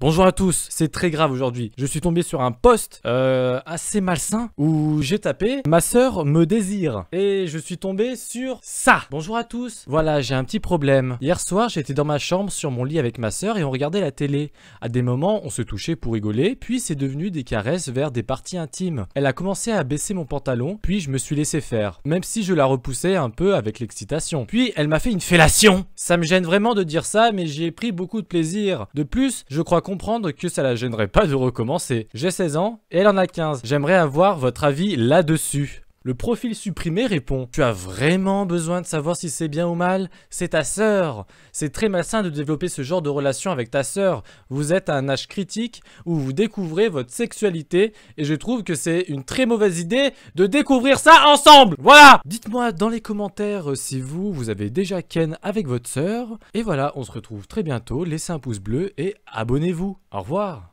Bonjour à tous, c'est très grave aujourd'hui. Je suis tombé sur un poste, euh, assez malsain où j'ai tapé Ma sœur me désire et je suis tombé sur ça. Bonjour à tous. Voilà, j'ai un petit problème. Hier soir, j'étais dans ma chambre sur mon lit avec ma sœur et on regardait la télé. À des moments, on se touchait pour rigoler, puis c'est devenu des caresses vers des parties intimes. Elle a commencé à baisser mon pantalon, puis je me suis laissé faire, même si je la repoussais un peu avec l'excitation. Puis elle m'a fait une fellation. Ça me gêne vraiment de dire ça, mais j'ai pris beaucoup de plaisir. De plus, je crois que comprendre que ça la gênerait pas de recommencer. J'ai 16 ans et elle en a 15. J'aimerais avoir votre avis là-dessus. Le profil supprimé répond Tu as vraiment besoin de savoir si c'est bien ou mal C'est ta sœur C'est très malsain de développer ce genre de relation avec ta sœur. Vous êtes à un âge critique où vous découvrez votre sexualité et je trouve que c'est une très mauvaise idée de découvrir ça ensemble Voilà Dites-moi dans les commentaires euh, si vous, vous avez déjà Ken avec votre sœur. Et voilà, on se retrouve très bientôt. Laissez un pouce bleu et abonnez-vous. Au revoir